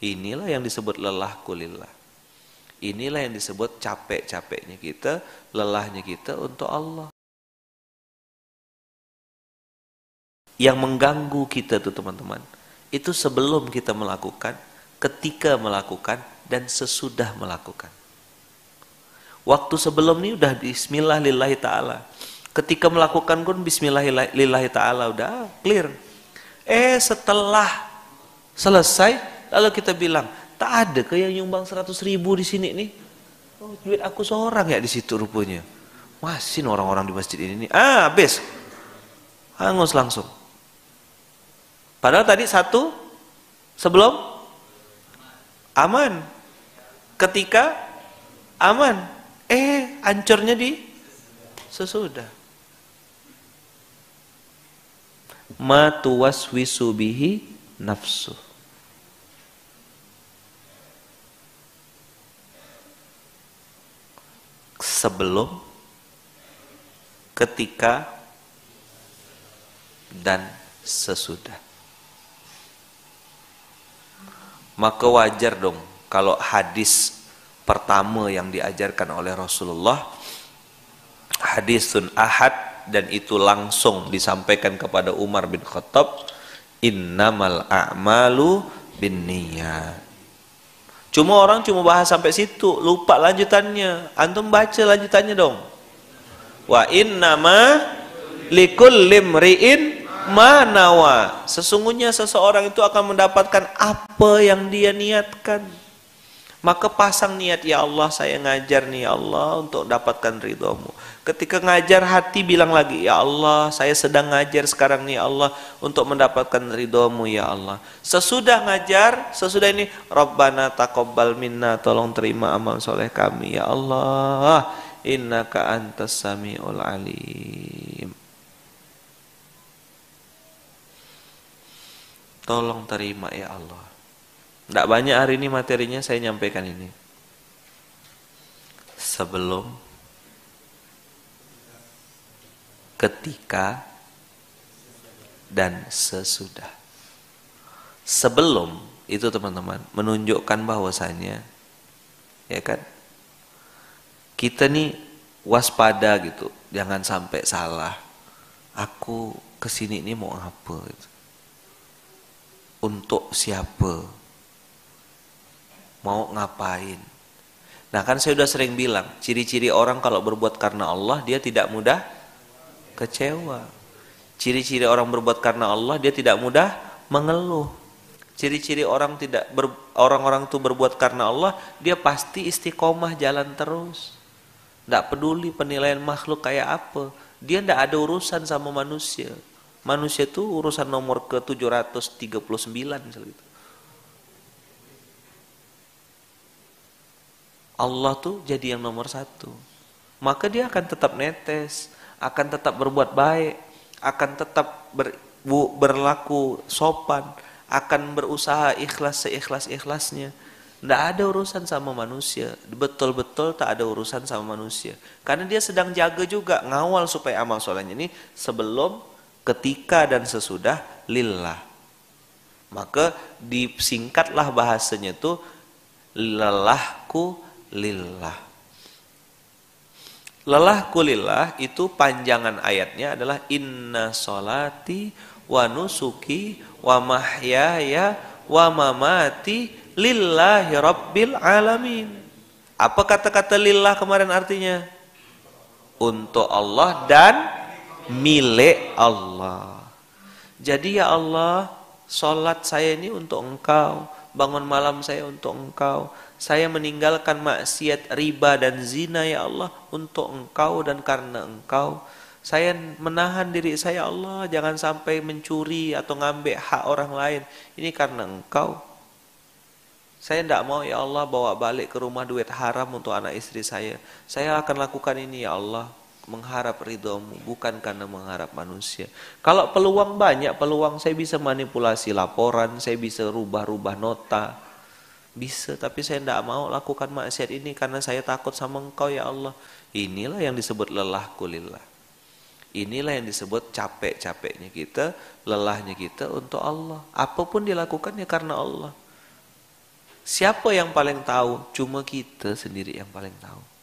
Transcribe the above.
Inilah yang disebut lelah kulillah. Inilah yang disebut capek-capeknya kita, lelahnya kita untuk Allah. Yang mengganggu kita tuh teman-teman, itu sebelum kita melakukan, ketika melakukan, dan sesudah melakukan. Waktu sebelum ini udah bismillah lillahi ta'ala. Ketika melakukan pun bismillah lillahi ta'ala udah clear. Eh setelah selesai Lalu kita bilang, tak ada ke yang nyumbang 100 ribu di sini nih? Oh, duit aku seorang ya di situ rupanya. Masin orang-orang di masjid ini nih. Ah, habis. Hangus langsung. Padahal tadi satu sebelum aman. Ketika aman. Eh, ancurnya di sesudah. ma wisubihi nafsu. nafsuh sebelum, ketika, dan sesudah. Maka wajar dong kalau hadis pertama yang diajarkan oleh Rasulullah hadisun ahad dan itu langsung disampaikan kepada Umar bin Khattab innamal a'malu bin niyat Cuma orang cuma bahas sampai situ, lupa lanjutannya. Antum baca lanjutannya dong. Wa innama likul limriin manawa. Sesungguhnya seseorang itu akan mendapatkan apa yang dia niatkan. Maka pasang niat, ya Allah saya ngajar nih ya Allah untuk dapatkan ridhomu. Ketika ngajar hati bilang lagi, ya Allah saya sedang ngajar sekarang nih ya Allah untuk mendapatkan ridhomu ya Allah. Sesudah ngajar, sesudah ini, Rabbana takobal minna, tolong terima amal soleh kami ya Allah. Innaka antas sami'ul alim. Tolong terima ya Allah. Tidak banyak hari ini materinya saya nyampaikan ini. Sebelum, ketika, dan sesudah. Sebelum itu teman-teman menunjukkan bahwasannya, ya kan, kita nih waspada gitu, jangan sampai salah. Aku kesini ini mau apa? Gitu. Untuk siapa? mau ngapain. Nah kan saya sudah sering bilang, ciri-ciri orang kalau berbuat karena Allah dia tidak mudah kecewa. Ciri-ciri orang berbuat karena Allah dia tidak mudah mengeluh. Ciri-ciri orang tidak ber, orang-orang itu berbuat karena Allah dia pasti istiqomah jalan terus. Tidak peduli penilaian makhluk kayak apa. Dia tidak ada urusan sama manusia. Manusia itu urusan nomor ke 739 misalnya gitu. Allah tuh jadi yang nomor satu. Maka dia akan tetap netes, akan tetap berbuat baik, akan tetap ber, berlaku sopan, akan berusaha ikhlas seikhlas-ikhlasnya. Tidak ada urusan sama manusia, betul-betul tak ada urusan sama manusia. Karena dia sedang jaga juga, ngawal supaya amal solehnya ini sebelum, ketika, dan sesudah lillah. Maka disingkatlah bahasanya itu lelahku lillah. Lelah kulillah itu panjangan ayatnya adalah inna solati wa nusuki wa mahyaya wa mamati lillahi rabbil alamin. Apa kata-kata lillah kemarin artinya? Untuk Allah dan milik Allah. Jadi ya Allah, solat saya ini untuk engkau, bangun malam saya untuk engkau, saya meninggalkan maksiat riba dan zina ya Allah untuk engkau dan karena engkau. Saya menahan diri saya ya Allah jangan sampai mencuri atau ngambil hak orang lain. Ini karena engkau. Saya tidak mau ya Allah bawa balik ke rumah duit haram untuk anak istri saya. Saya akan lakukan ini ya Allah mengharap ridhomu bukan karena mengharap manusia. Kalau peluang banyak, peluang saya bisa manipulasi laporan, saya bisa rubah-rubah nota, bisa tapi saya tidak mau lakukan maksiat ini karena saya takut sama engkau ya Allah inilah yang disebut lelah kulillah inilah yang disebut capek-capeknya kita lelahnya kita untuk Allah apapun dilakukannya karena Allah siapa yang paling tahu cuma kita sendiri yang paling tahu